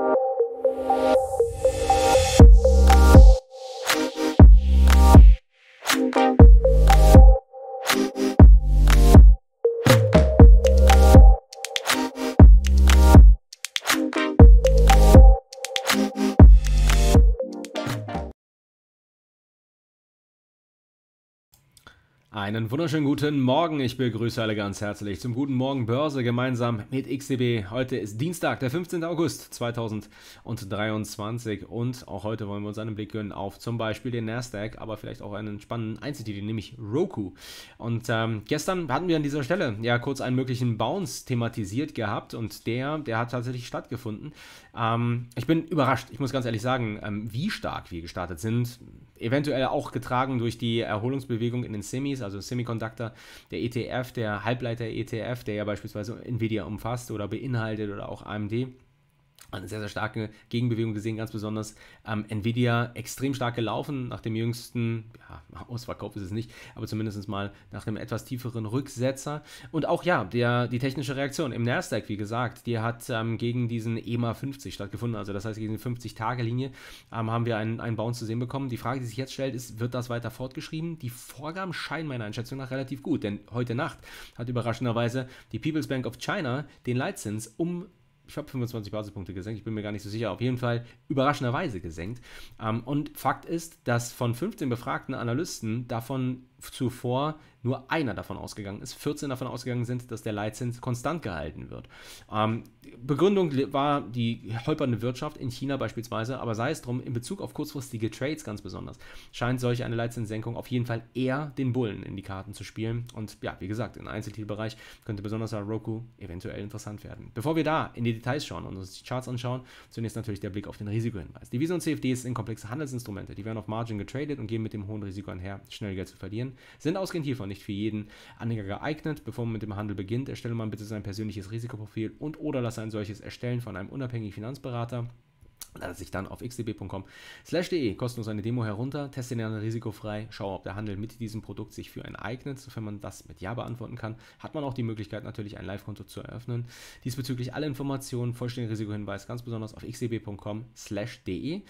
you Einen wunderschönen guten Morgen. Ich begrüße alle ganz herzlich zum Guten Morgen Börse gemeinsam mit XDB. Heute ist Dienstag, der 15. August 2023 und auch heute wollen wir uns einen Blick gönnen auf zum Beispiel den Nasdaq, aber vielleicht auch einen spannenden Einzeltitel, nämlich Roku. Und ähm, gestern hatten wir an dieser Stelle ja kurz einen möglichen Bounce thematisiert gehabt und der, der hat tatsächlich stattgefunden. Ähm, ich bin überrascht, ich muss ganz ehrlich sagen, ähm, wie stark wir gestartet sind eventuell auch getragen durch die Erholungsbewegung in den Semis, also Semiconductor, der ETF, der Halbleiter-ETF, der ja beispielsweise Nvidia umfasst oder beinhaltet oder auch AMD eine sehr, sehr starke Gegenbewegung gesehen, ganz besonders ähm, Nvidia extrem stark gelaufen nach dem jüngsten, ja, Ausverkauf ist es nicht, aber zumindest mal nach dem etwas tieferen Rücksetzer. Und auch ja, der, die technische Reaktion im Nasdaq, wie gesagt, die hat ähm, gegen diesen EMA 50 stattgefunden, also das heißt gegen die 50-Tage-Linie ähm, haben wir einen, einen Bounce zu sehen bekommen. Die Frage, die sich jetzt stellt, ist, wird das weiter fortgeschrieben? Die Vorgaben scheinen meiner Einschätzung nach relativ gut, denn heute Nacht hat überraschenderweise die People's Bank of China den Leitzins um ich habe 25 Basispunkte gesenkt, ich bin mir gar nicht so sicher, auf jeden Fall überraschenderweise gesenkt. Ähm, und Fakt ist, dass von 15 befragten Analysten davon zuvor nur einer davon ausgegangen ist, 14 davon ausgegangen sind, dass der Leitzins konstant gehalten wird. Ähm, Begründung war die holpernde Wirtschaft in China beispielsweise, aber sei es drum, in Bezug auf kurzfristige Trades ganz besonders, scheint solch eine Leitzinssenkung auf jeden Fall eher den Bullen in die Karten zu spielen. Und ja, wie gesagt, im Einzeltitelbereich könnte besonders Roku eventuell interessant werden. Bevor wir da in die Details schauen und uns die Charts anschauen, zunächst natürlich der Blick auf den Risikohinweis. Devisen und CFDs sind komplexe Handelsinstrumente, die werden auf Margin getradet und gehen mit dem hohen Risiko einher, schnell Geld zu verlieren gehen, sind ausgehend hiervon nicht für jeden Anleger geeignet. Bevor man mit dem Handel beginnt, erstelle man bitte sein persönliches Risikoprofil und oder lasse ein solches erstellen von einem unabhängigen Finanzberater. Lade sich dann auf xdb.com de kostenlos eine Demo herunter, teste den risikofrei, schaue, ob der Handel mit diesem Produkt sich für einen eignet. Sofern man das mit Ja beantworten kann, hat man auch die Möglichkeit, natürlich ein Live-Konto zu eröffnen. Diesbezüglich alle Informationen, vollständigen Risikohinweis, ganz besonders auf xdb.com de.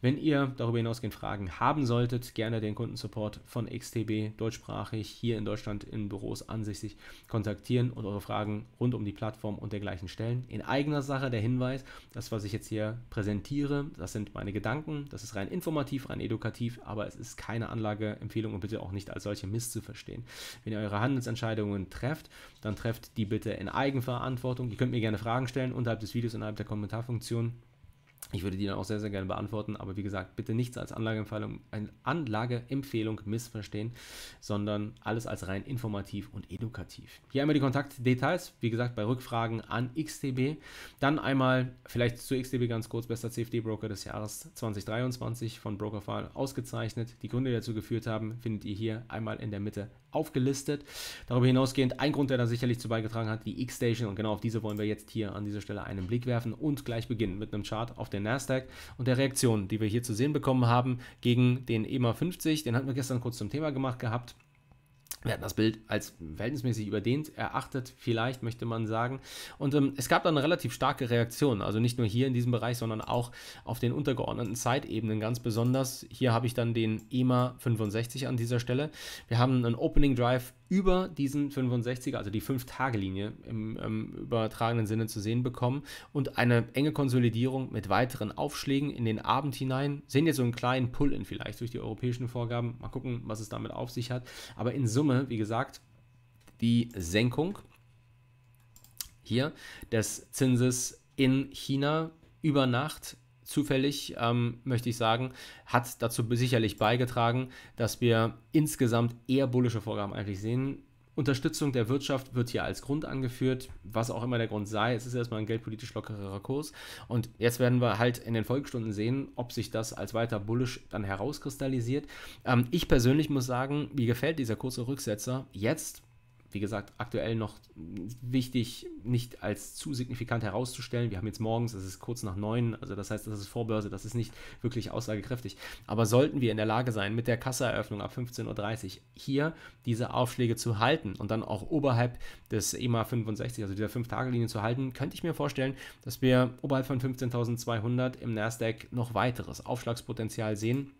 Wenn ihr darüber hinausgehend Fragen haben solltet, gerne den Kundensupport von XTB deutschsprachig hier in Deutschland in Büros ansichtig kontaktieren und eure Fragen rund um die Plattform und dergleichen stellen. In eigener Sache der Hinweis, das, was ich jetzt hier präsentiere, argumentiere. Das sind meine Gedanken. Das ist rein informativ, rein edukativ, aber es ist keine Anlageempfehlung und bitte auch nicht als solche misszuverstehen. Wenn ihr eure Handelsentscheidungen trefft, dann trefft die bitte in Eigenverantwortung. Ihr könnt mir gerne Fragen stellen unterhalb des Videos, innerhalb der Kommentarfunktion. Ich würde die dann auch sehr, sehr gerne beantworten, aber wie gesagt, bitte nichts als Anlageempfehlung, Anlageempfehlung missverstehen, sondern alles als rein informativ und edukativ. Hier einmal die Kontaktdetails, wie gesagt, bei Rückfragen an XTB. Dann einmal vielleicht zu XTB ganz kurz, bester CFD-Broker des Jahres 2023 von Brokerfile ausgezeichnet. Die Gründe, die dazu geführt haben, findet ihr hier einmal in der Mitte aufgelistet. Darüber hinausgehend ein Grund, der da sicherlich zu beigetragen hat, die X-Station und genau auf diese wollen wir jetzt hier an dieser Stelle einen Blick werfen und gleich beginnen mit einem Chart auf den Nasdaq und der Reaktion, die wir hier zu sehen bekommen haben gegen den EMA 50. Den hatten wir gestern kurz zum Thema gemacht gehabt. Wir hatten das Bild als verhältnismäßig überdehnt erachtet, vielleicht möchte man sagen. Und ähm, es gab dann relativ starke Reaktionen, also nicht nur hier in diesem Bereich, sondern auch auf den untergeordneten Zeitebenen ganz besonders. Hier habe ich dann den EMA 65 an dieser Stelle. Wir haben einen Opening Drive über diesen 65er, also die 5-Tage-Linie im ähm, übertragenen Sinne zu sehen bekommen und eine enge Konsolidierung mit weiteren Aufschlägen in den Abend hinein. Sehen jetzt so einen kleinen Pull-in vielleicht durch die europäischen Vorgaben. Mal gucken, was es damit auf sich hat. Aber in Summe, wie gesagt, die Senkung hier des Zinses in China über Nacht zufällig, ähm, möchte ich sagen, hat dazu sicherlich beigetragen, dass wir insgesamt eher bullische Vorgaben eigentlich sehen. Unterstützung der Wirtschaft wird hier als Grund angeführt, was auch immer der Grund sei. Es ist erstmal ein geldpolitisch lockerer Kurs. Und jetzt werden wir halt in den Folgestunden sehen, ob sich das als weiter bullisch dann herauskristallisiert. Ähm, ich persönlich muss sagen, mir gefällt dieser kurze Rücksetzer jetzt wie gesagt, aktuell noch wichtig, nicht als zu signifikant herauszustellen. Wir haben jetzt morgens, es ist kurz nach neun, also das heißt, das ist Vorbörse, das ist nicht wirklich aussagekräftig. Aber sollten wir in der Lage sein, mit der Kasseeröffnung ab 15.30 Uhr hier diese Aufschläge zu halten und dann auch oberhalb des EMA 65, also dieser 5-Tage-Linie zu halten, könnte ich mir vorstellen, dass wir oberhalb von 15.200 im Nasdaq noch weiteres Aufschlagspotenzial sehen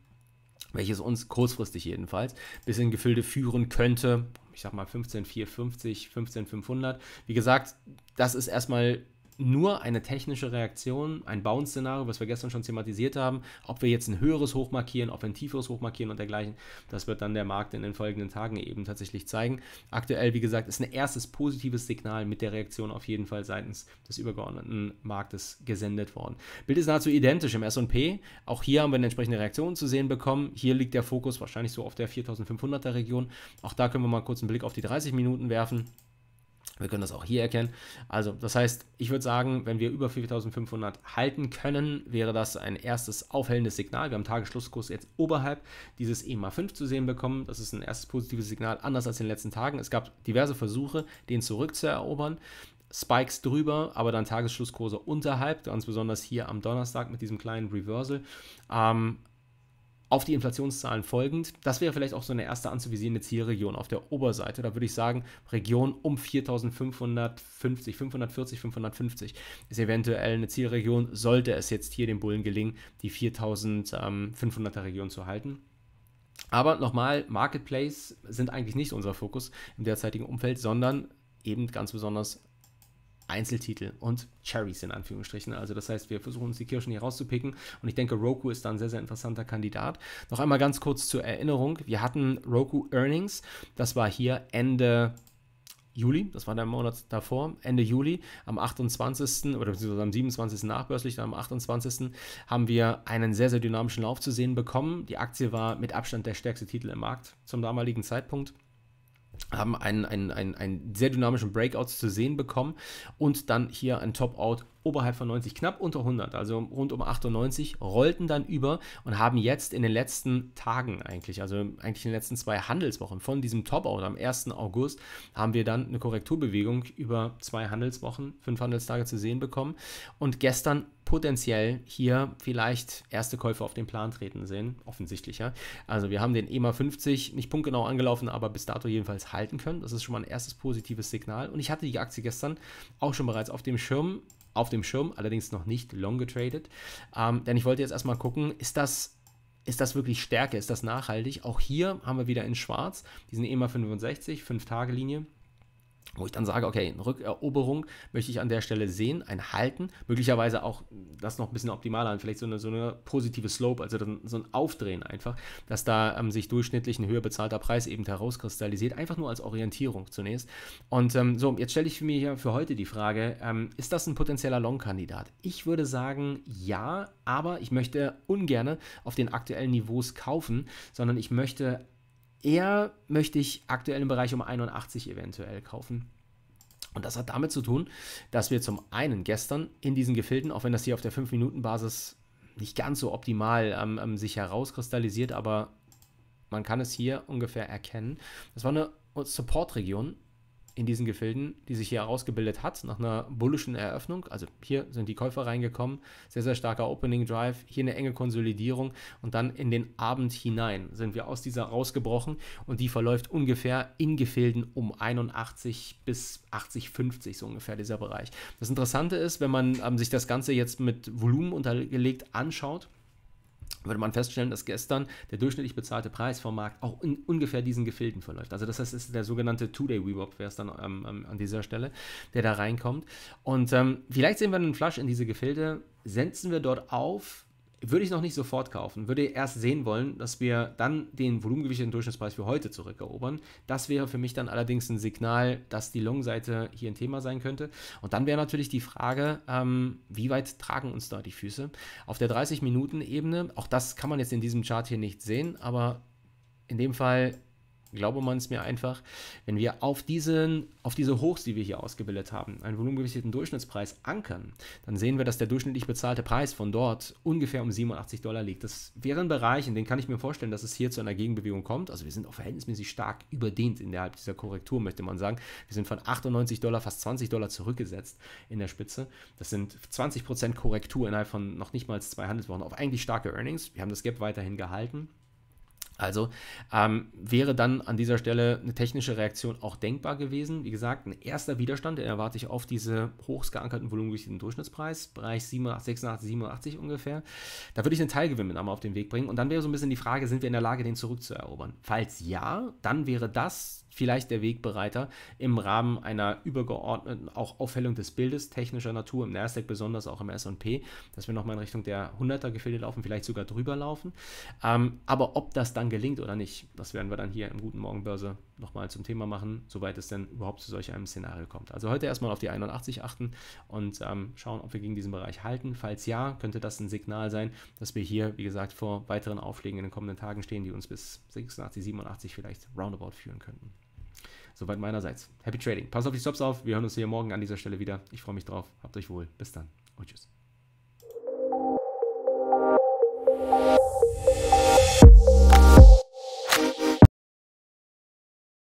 welches uns kurzfristig jedenfalls bis in Gefilde führen könnte. Ich sag mal 15,450, 15,500. Wie gesagt, das ist erstmal nur eine technische Reaktion, ein Bounce-Szenario, was wir gestern schon thematisiert haben, ob wir jetzt ein höheres Hoch markieren, ob wir ein tieferes Hoch markieren und dergleichen, das wird dann der Markt in den folgenden Tagen eben tatsächlich zeigen. Aktuell, wie gesagt, ist ein erstes positives Signal mit der Reaktion auf jeden Fall seitens des übergeordneten Marktes gesendet worden. Bild ist nahezu identisch im S&P, auch hier haben wir eine entsprechende Reaktion zu sehen bekommen. Hier liegt der Fokus wahrscheinlich so auf der 4500er Region. Auch da können wir mal kurz einen Blick auf die 30 Minuten werfen. Wir können das auch hier erkennen. Also, das heißt, ich würde sagen, wenn wir über 4500 halten können, wäre das ein erstes aufhellendes Signal. Wir haben Tagesschlusskurs jetzt oberhalb dieses EMA 5 zu sehen bekommen. Das ist ein erstes positives Signal, anders als in den letzten Tagen. Es gab diverse Versuche, den zurückzuerobern. Spikes drüber, aber dann Tagesschlusskurse unterhalb, ganz besonders hier am Donnerstag mit diesem kleinen Reversal. Ähm, auf die Inflationszahlen folgend. Das wäre vielleicht auch so eine erste anzuvisierende Zielregion auf der Oberseite. Da würde ich sagen, Region um 4550, 540, 550 ist eventuell eine Zielregion, sollte es jetzt hier den Bullen gelingen, die 4500er Region zu halten. Aber nochmal, Marketplace sind eigentlich nicht unser Fokus im derzeitigen Umfeld, sondern eben ganz besonders Einzeltitel und Cherries in Anführungsstrichen. Also das heißt, wir versuchen uns die Kirschen hier rauszupicken und ich denke, Roku ist da ein sehr, sehr interessanter Kandidat. Noch einmal ganz kurz zur Erinnerung, wir hatten Roku Earnings, das war hier Ende Juli, das war der Monat davor, Ende Juli, am 28. oder beziehungsweise am 27. nachbörslich, dann am 28. haben wir einen sehr, sehr dynamischen Lauf zu sehen bekommen. Die Aktie war mit Abstand der stärkste Titel im Markt zum damaligen Zeitpunkt haben einen, einen, einen, einen sehr dynamischen Breakout zu sehen bekommen und dann hier ein Top-Out oberhalb von 90, knapp unter 100, also rund um 98, rollten dann über und haben jetzt in den letzten Tagen eigentlich, also eigentlich in den letzten zwei Handelswochen von diesem Top-Out am 1. August, haben wir dann eine Korrekturbewegung über zwei Handelswochen, fünf Handelstage zu sehen bekommen und gestern potenziell hier vielleicht erste Käufe auf den Plan treten sehen, offensichtlicher. Also wir haben den EMA 50 nicht punktgenau angelaufen, aber bis dato jedenfalls halten können. Das ist schon mal ein erstes positives Signal. Und ich hatte die Aktie gestern auch schon bereits auf dem Schirm, auf dem Schirm, allerdings noch nicht long getradet. Ähm, denn ich wollte jetzt erstmal gucken, ist das ist das wirklich Stärke, ist das nachhaltig? Auch hier haben wir wieder in Schwarz diesen EMA 65, 5-Tage-Linie wo ich dann sage, okay, eine Rückeroberung möchte ich an der Stelle sehen, ein Halten, möglicherweise auch das noch ein bisschen optimaler vielleicht so eine, so eine positive Slope, also so ein Aufdrehen einfach, dass da ähm, sich durchschnittlich ein höher bezahlter Preis eben herauskristallisiert, einfach nur als Orientierung zunächst. Und ähm, so, jetzt stelle ich mir hier für heute die Frage, ähm, ist das ein potenzieller Long-Kandidat? Ich würde sagen, ja, aber ich möchte ungern auf den aktuellen Niveaus kaufen, sondern ich möchte eher möchte ich aktuell im Bereich um 81 eventuell kaufen. Und das hat damit zu tun, dass wir zum einen gestern in diesen Gefilden, auch wenn das hier auf der 5-Minuten-Basis nicht ganz so optimal ähm, ähm, sich herauskristallisiert, aber man kann es hier ungefähr erkennen. Das war eine Support-Region in diesen Gefilden, die sich hier herausgebildet hat, nach einer bullischen Eröffnung. Also hier sind die Käufer reingekommen, sehr, sehr starker Opening Drive, hier eine enge Konsolidierung und dann in den Abend hinein sind wir aus dieser rausgebrochen und die verläuft ungefähr in Gefilden um 81 bis 80, 50, so ungefähr dieser Bereich. Das Interessante ist, wenn man ähm, sich das Ganze jetzt mit Volumen unterlegt anschaut, würde man feststellen, dass gestern der durchschnittlich bezahlte Preis vom Markt auch in ungefähr diesen Gefilden verläuft. Also das heißt, es ist der sogenannte Two-Day-Rebop, wäre es dann ähm, ähm, an dieser Stelle, der da reinkommt. Und ähm, vielleicht sehen wir einen Flush in diese Gefilde, setzen wir dort auf, würde ich noch nicht sofort kaufen. Würde erst sehen wollen, dass wir dann den volumengewichteten Durchschnittspreis für heute zurückerobern. Das wäre für mich dann allerdings ein Signal, dass die Long-Seite hier ein Thema sein könnte. Und dann wäre natürlich die Frage, ähm, wie weit tragen uns da die Füße? Auf der 30-Minuten-Ebene, auch das kann man jetzt in diesem Chart hier nicht sehen, aber in dem Fall glaube man es mir einfach, wenn wir auf, diesen, auf diese Hochs, die wir hier ausgebildet haben, einen volumengewichteten Durchschnittspreis ankern, dann sehen wir, dass der durchschnittlich bezahlte Preis von dort ungefähr um 87 Dollar liegt. Das wäre ein Bereich, in dem kann ich mir vorstellen, dass es hier zu einer Gegenbewegung kommt. Also wir sind auch verhältnismäßig stark überdehnt innerhalb dieser Korrektur, möchte man sagen. Wir sind von 98 Dollar fast 20 Dollar zurückgesetzt in der Spitze. Das sind 20% Korrektur innerhalb von noch nicht mal zwei Handelswochen auf eigentlich starke Earnings. Wir haben das Gap weiterhin gehalten. Also ähm, wäre dann an dieser Stelle eine technische Reaktion auch denkbar gewesen. Wie gesagt, ein erster Widerstand, den erwarte ich auf diese hochs geankerten Volumen durch den Durchschnittspreis, Bereich 86, 87, ungefähr. Da würde ich einen Teilgewinn mit einmal auf den Weg bringen. Und dann wäre so ein bisschen die Frage, sind wir in der Lage, den zurückzuerobern? Falls ja, dann wäre das vielleicht der Wegbereiter im Rahmen einer übergeordneten auch Aufhellung des Bildes technischer Natur, im Nasdaq besonders, auch im S&P, dass wir nochmal in Richtung der 100er Gefilde laufen, vielleicht sogar drüber laufen. Ähm, aber ob das dann gelingt oder nicht, das werden wir dann hier im Guten Morgen Börse nochmal zum Thema machen, soweit es denn überhaupt zu solch einem Szenario kommt. Also heute erstmal auf die 81 achten und ähm, schauen, ob wir gegen diesen Bereich halten. Falls ja, könnte das ein Signal sein, dass wir hier, wie gesagt, vor weiteren Auflegen in den kommenden Tagen stehen, die uns bis 86, 87 vielleicht roundabout führen könnten. Soweit meinerseits. Happy Trading. Pass auf die Stops auf. Wir hören uns hier morgen an dieser Stelle wieder. Ich freue mich drauf. Habt euch wohl. Bis dann und tschüss.